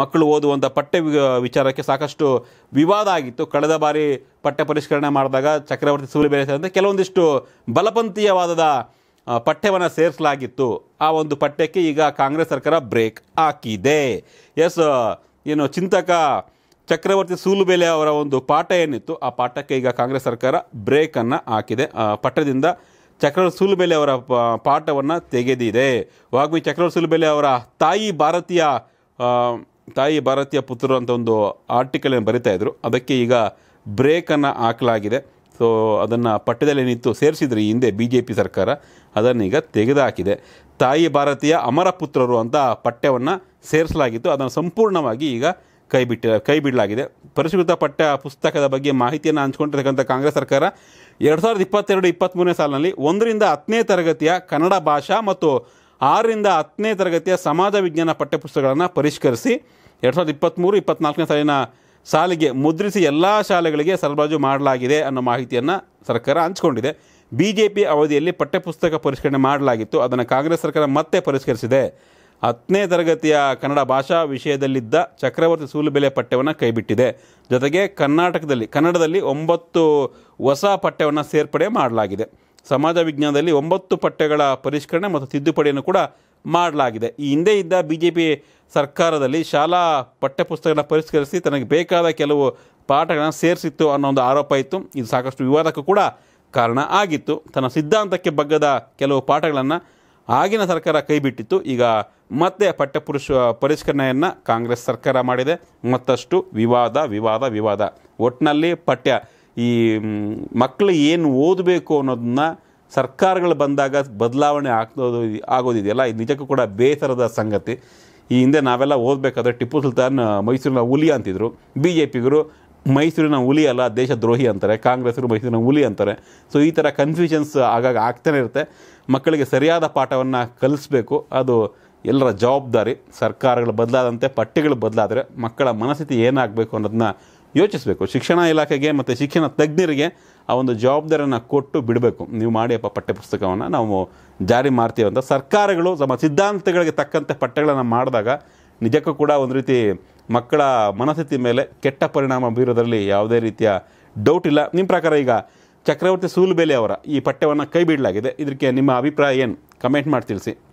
ಮಕ್ಕಳು ಓದುವಂಥ ಪಠ್ಯ ವಿಚಾರಕ್ಕೆ ಸಾಕಷ್ಟು ವಿವಾದ ಆಗಿತ್ತು ಕಳೆದ ಬಾರಿ ಪಠ್ಯ ಪರಿಷ್ಕರಣೆ ಮಾಡಿದಾಗ ಚಕ್ರವರ್ತಿ ಬೇರೆ ಸೇರಿದಂತೆ ಕೆಲವೊಂದಿಷ್ಟು ಬಲಪಂಥೀಯವಾದದ ಪಠ್ಯವನ್ನು ಸೇರಿಸಲಾಗಿತ್ತು ಆ ಒಂದು ಪಠ್ಯಕ್ಕೆ ಈಗ ಕಾಂಗ್ರೆಸ್ ಸರ್ಕಾರ ಬ್ರೇಕ್ ಹಾಕಿದೆ ಎಸ್ ಏನು ಚಿಂತಕ ಚಕ್ರವರ್ತಿ ಸೂಲುಬೆಲೆ ಅವರ ಒಂದು ಪಾಠ ಏನಿತ್ತು ಆ ಪಾಠಕ್ಕೆ ಈಗ ಕಾಂಗ್ರೆಸ್ ಸರ್ಕಾರ ಬ್ರೇಕನ್ನು ಹಾಕಿದೆ ಪಠ್ಯದಿಂದ ಚಕ್ರವರ್ತಿ ಸೂಲುಬೆಲೆ ಅವರ ಪಾಠವನ್ನು ತೆಗೆದಿದೆ ವಾಗ್ವಿ ಚಕ್ರವರ್ತಿ ಸೂಲುಬೆಲೆ ಅವರ ತಾಯಿ ಭಾರತೀಯ ತಾಯಿ ಭಾರತೀಯ ಪುತ್ರರು ಅಂತ ಒಂದು ಆರ್ಟಿಕಲನ್ನು ಬರಿತಾ ಇದ್ರು ಅದಕ್ಕೆ ಈಗ ಬ್ರೇಕನ್ನು ಹಾಕಲಾಗಿದೆ ಸೊ ಅದನ್ನು ಪಠ್ಯದಲ್ಲಿ ನಿಂತು ಸೇರಿಸಿದ್ರು ಈ ಹಿಂದೆ ಬಿ ಜೆ ಪಿ ಸರ್ಕಾರ ಅದನ್ನೀಗ ತೆಗೆದುಹಾಕಿದೆ ತಾಯಿ ಭಾರತೀಯ ಅಮರ ಪುತ್ರರು ಅಂತ ಪಠ್ಯವನ್ನು ಸೇರಿಸಲಾಗಿತ್ತು ಅದನ್ನು ಸಂಪೂರ್ಣವಾಗಿ ಈಗ ಕೈಬಿಟ್ಟ ಕೈಬಿಡಲಾಗಿದೆ ಪರಿಷ್ಕೃತ ಪಠ್ಯ ಪುಸ್ತಕದ ಬಗ್ಗೆ ಮಾಹಿತಿಯನ್ನು ಹಂಚ್ಕೊಂಡಿರ್ತಕ್ಕಂಥ ಕಾಂಗ್ರೆಸ್ ಸರ್ಕಾರ ಎರಡು ಸಾವಿರದ ಇಪ್ಪತ್ತೆರಡು ಇಪ್ಪತ್ತ್ಮೂರನೇ ಸಾಲಿನಲ್ಲಿ ಒಂದರಿಂದ ಹತ್ತನೇ ತರಗತಿಯ ಕನ್ನಡ ಭಾಷಾ ಮತ್ತು ಆರರಿಂದ ಹತ್ತನೇ ತರಗತಿಯ ಸಮಾಜ ವಿಜ್ಞಾನ ಪಠ್ಯಪುಸ್ತಕಗಳನ್ನು ಪರಿಷ್ಕರಿಸಿ ಎರಡು ಸಾವಿರದ ಇಪ್ಪತ್ತ್ಮೂರು ಇಪ್ಪತ್ತ್ನಾಲ್ಕನೇ ಸಾಲಿನ ಸಾಲಿಗೆ ಮುದ್ರಿಸಿ ಎಲ್ಲ ಶಾಲೆಗಳಿಗೆ ಸರಬರಾಜು ಮಾಡಲಾಗಿದೆ ಅನ್ನೋ ಮಾಹಿತಿಯನ್ನು ಸರ್ಕಾರ ಹಂಚಿಕೊಂಡಿದೆ ಬಿ ಜೆ ಪಿ ಅವಧಿಯಲ್ಲಿ ಪಠ್ಯಪುಸ್ತಕ ಪರಿಷ್ಕರಣೆ ಮಾಡಲಾಗಿತ್ತು ಅದನ್ನು ಕಾಂಗ್ರೆಸ್ ಸರ್ಕಾರ ಮತ್ತೆ ಪರಿಷ್ಕರಿಸಿದೆ ಹತ್ತನೇ ತರಗತಿಯ ಕನ್ನಡ ಭಾಷಾ ವಿಷಯದಲ್ಲಿದ್ದ ಚಕ್ರವರ್ತಿ ಸೂಲುಬೆಲೆ ಪಠ್ಯವನ್ನು ಕೈಬಿಟ್ಟಿದೆ ಜೊತೆಗೆ ಕರ್ನಾಟಕದಲ್ಲಿ ಕನ್ನಡದಲ್ಲಿ ಒಂಬತ್ತು ಹೊಸ ಪಠ್ಯವನ್ನು ಸೇರ್ಪಡೆ ಮಾಡಲಾಗಿದೆ ಸಮಾಜ ವಿಜ್ಞಾನದಲ್ಲಿ ಒಂಬತ್ತು ಪಠ್ಯಗಳ ಪರಿಷ್ಕರಣೆ ಮತ್ತು ತಿದ್ದುಪಡಿಯನ್ನು ಕೂಡ ಮಾಡಲಾಗಿದೆ ಈ ಹಿಂದೆ ಇದ್ದ ಬಿ ಜೆ ಪಿ ಸರ್ಕಾರದಲ್ಲಿ ಶಾಲಾ ಪಠ್ಯಪುಸ್ತಕನ ಪರಿಷ್ಕರಿಸಿ ತನಗೆ ಬೇಕಾದ ಕೆಲವು ಪಾಠಗಳನ್ನು ಸೇರಿಸಿತ್ತು ಅನ್ನೋ ಒಂದು ಆರೋಪ ಇತ್ತು ಇದು ಸಾಕಷ್ಟು ವಿವಾದಕ್ಕೂ ಕೂಡ ಕಾರಣ ಆಗಿತ್ತು ತನ್ನ ಸಿದ್ಧಾಂತಕ್ಕೆ ಬಗ್ಗದ ಕೆಲವು ಪಾಠಗಳನ್ನು ಆಗಿನ ಸರ್ಕಾರ ಕೈಬಿಟ್ಟಿತ್ತು ಈಗ ಮತ್ತೆ ಪಠ್ಯಪುರುಷ ಪರಿಷ್ಕರಣೆಯನ್ನು ಕಾಂಗ್ರೆಸ್ ಸರ್ಕಾರ ಮಾಡಿದೆ ಮತ್ತಷ್ಟು ವಿವಾದ ವಿವಾದ ವಿವಾದ ಒಟ್ಟಿನಲ್ಲಿ ಪಠ್ಯ ಈ ಮಕ್ಕಳು ಏನು ಓದಬೇಕು ಅನ್ನೋದನ್ನ ಸರ್ಕಾರಗಳು ಬಂದಾಗ ಬದಲಾವಣೆ ಆಗ್ತೋದು ಆಗೋದಿದೆಯಲ್ಲ ಇದು ನಿಜಕ್ಕೂ ಕೂಡ ಬೇಸರದ ಸಂಗತಿ ಈ ಹಿಂದೆ ನಾವೆಲ್ಲ ಓದಬೇಕಾದ್ರೆ ಟಿಪ್ಪು ಸುಲ್ತಾನ್ ಮೈಸೂರಿನ ಹುಲಿ ಅಂತಿದ್ರು ಬಿ ಜೆ ಪಿಗರು ಮೈಸೂರಿನ ಹುಲಿ ಅಲ್ಲ ದೇಶ ದ್ರೋಹಿ ಅಂತಾರೆ ಕಾಂಗ್ರೆಸ್ರು ಮೈಸೂರಿನ ಹುಲಿ ಅಂತಾರೆ ಸೊ ಈ ಥರ ಕನ್ಫ್ಯೂಷನ್ಸ್ ಆಗಾಗ ಆಗ್ತಾನೆ ಇರುತ್ತೆ ಮಕ್ಕಳಿಗೆ ಸರಿಯಾದ ಪಾಠವನ್ನು ಕಲಿಸ್ಬೇಕು ಅದು ಎಲ್ಲರ ಜವಾಬ್ದಾರಿ ಸರ್ಕಾರಗಳು ಬದಲಾದಂತೆ ಪಠ್ಯಗಳು ಬದಲಾದರೆ ಮಕ್ಕಳ ಮನಸ್ಥಿತಿ ಏನಾಗಬೇಕು ಅನ್ನೋದನ್ನ ಯೋಚಿಸಬೇಕು ಶಿಕ್ಷಣ ಇಲಾಖೆಗೆ ಮತ್ತು ಶಿಕ್ಷಣ ತಜ್ಞರಿಗೆ ಆ ಒಂದು ಜವಾಬ್ದಾರಿಯನ್ನು ಕೊಟ್ಟು ಬಿಡಬೇಕು ನೀವು ಮಾಡಿಯಪ್ಪ ಪಠ್ಯ ಪುಸ್ತಕವನ್ನು ನಾವು ಜಾರಿ ಮಾಡ್ತೀವಿ ಅಂತ ಸರ್ಕಾರಗಳು ತಮ್ಮ ಸಿದ್ಧಾಂತಗಳಿಗೆ ತಕ್ಕಂತೆ ಪಠ್ಯಗಳನ್ನು ಮಾಡಿದಾಗ ನಿಜಕ್ಕೂ ಕೂಡ ಒಂದು ರೀತಿ ಮಕ್ಕಳ ಮನಸ್ಥಿತಿ ಮೇಲೆ ಕೆಟ್ಟ ಪರಿಣಾಮ ಬೀರೋದರಲ್ಲಿ ಯಾವುದೇ ರೀತಿಯ ಡೌಟ್ ಇಲ್ಲ ನಿಮ್ಮ ಪ್ರಕಾರ ಈಗ ಚಕ್ರವರ್ತಿ ಸೂಲ್ಬೇಲಿ ಅವರ ಈ ಪಠ್ಯವನ್ನು ಕೈ ಬಿಡಲಾಗಿದೆ ಇದಕ್ಕೆ ನಿಮ್ಮ ಅಭಿಪ್ರಾಯ ಏನು ಕಮೆಂಟ್ ಮಾಡಿ ತಿಳಿಸಿ